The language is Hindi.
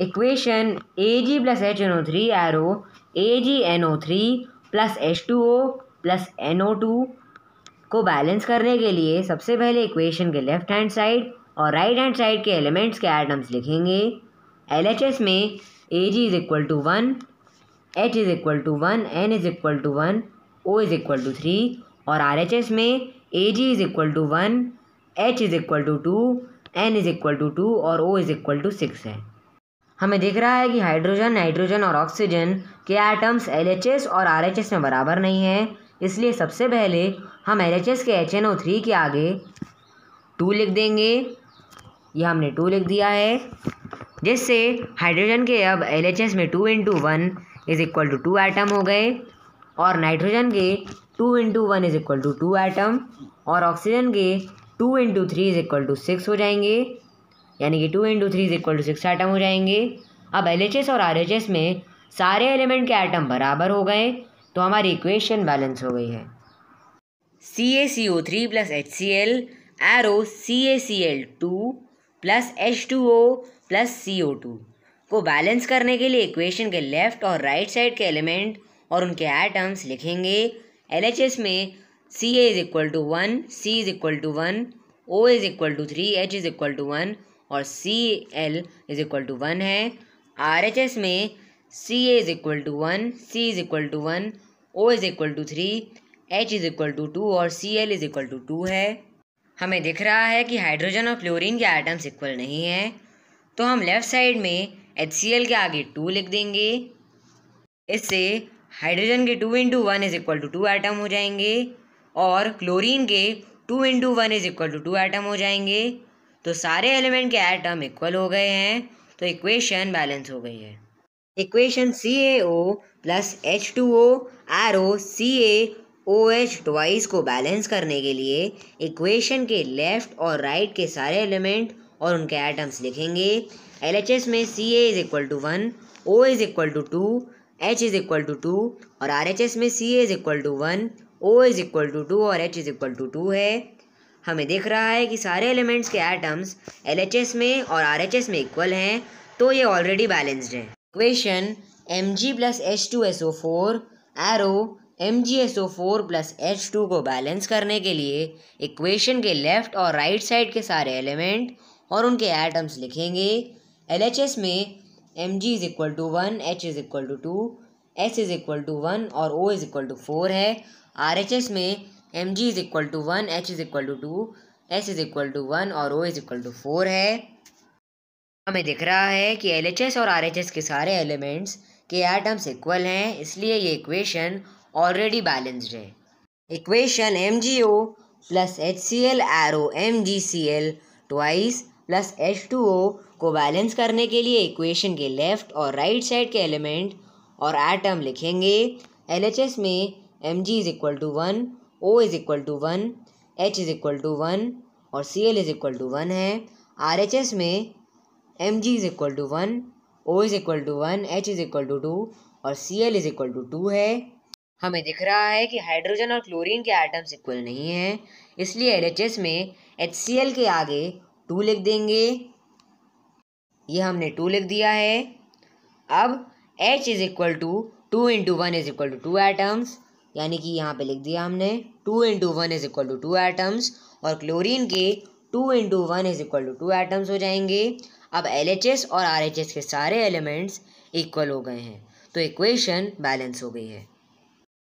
equation A G plus H N O three arrow A G N O three plus H two O plus N O two को बैलेंस करने के लिए सबसे पहले इक्वेशन के लेफ्ट हैंड साइड और राइट हैंड साइड के एलिमेंट्स के एटम्स लिखेंगे एल एच एस में A G is equal to one H is equal to one N is equal to one O is equal to three और आर एच एस में A G is equal to one H is equal to two N is equal to two और O is equal to six है हमें दिख रहा है कि हाइड्रोजन नाइट्रोजन और ऑक्सीजन के एटम्स एल और आर में बराबर नहीं है इसलिए सबसे पहले हम एल के एच के आगे टू लिख देंगे यह हमने टू लिख दिया है जिससे हाइड्रोजन के अब एल में two into one is equal to two atom हो गए और नाइट्रोजन के two into one is equal to two atom और ऑक्सीजन के two into three is equal to six हो जाएंगे यानी कि two into three is equal to six atom हो जाएंगे अब एल एच एस और आर एच एस में सारे एलिमेंट के आइटम बराबर हो गए तो हमारी इक्वेशन बैलेंस हो गई है C A C O three plus H C L arrow C A C L two plus H two O plus C O two को बैलेंस करने के लिए इक्वेशन के लेफ्ट और राइट साइड के एलिमेंट और उनके एटम्स लिखेंगे एल एच एस में C A is equal to one C is equal to one O is equal to three H is equal to one और C L is equal to one है आर एच एस में C A is equal to one C is equal to one O is equal to three H is equal to two और C L is equal to two है हमें दिख रहा है कि हाइड्रोजन और क्लोरीन के आइटम्स इक्वल नहीं हैं तो हम लेफ़्ट साइड में एच सी एल के आगे टू लिख देंगे इससे हाइड्रोजन के two into one is equal to two atom हो जाएंगे और क्लोरीन के two into one is equal to two atom हो जाएंगे तो सारे एलिमेंट के एटम इक्वल हो गए हैं तो इक्वेशन बैलेंस हो गई है equation C A O plus H two O arrow C A O H twice को बैलेंस करने के लिए इक्वेशन के लेफ्ट और राइट के सारे एलिमेंट और उनके एटम्स लिखेंगे एल एच एस में C A is equal to one O is equal to two H is equal to two और आर एच एस में C A is equal to one O is equal to two और H is equal to two है हमें दिख रहा है कि सारे एलिमेंट्स के एटम्स एल में और आर में इक्वल हैं तो ये ऑलरेडी बैलेंस्ड है equation M G plus H two S O four arrow M G S O four plus H two को बैलेंस करने के लिए इक्वेशन के लेफ्ट और राइट right साइड के सारे एलिमेंट और उनके एटम्स लिखेंगे एल एच एस में M G is equal to one H is equal to two S is equal to one और O is equal to four है आर एच एस में M G is equal to one H is equal to two S is equal to one और O is equal to four है हमें दिख रहा है कि एल एच एस और आर एच एस के सारे एलिमेंट्स के एटम्स इक्वल हैं इसलिए ये इक्वेशन ऑलरेडी बैलेंस्ड है equation M G O plus H C L arrow M G C L twice plus H two O को बैलेंस करने के लिए इक्वेशन के लेफ्ट और राइट right साइड के एलिमेंट और एटम लिखेंगे एल एच एस में M G is equal to one O is equal to one H is equal to one और C L is equal to one है आर एच एस में M G is equal to one O is equal to one H is equal to two और C L is equal to two है हमें दिख रहा है कि हाइड्रोजन और क्लोरीन के आइटम्स इक्वल नहीं हैं इसलिए एल एच एस में एच सी एल के आगे टू लिख देंगे ये हमने टू लिख दिया है अब H is equal to two into one is equal to two atoms यानी कि यहाँ पे लिख दिया हमने two into one is equal to two atoms और क्लोरीन के two into one is equal to two atoms हो जाएंगे अब एल और आर के सारे एलिमेंट्स इक्वल हो गए हैं तो इक्वेशन बैलेंस हो गई है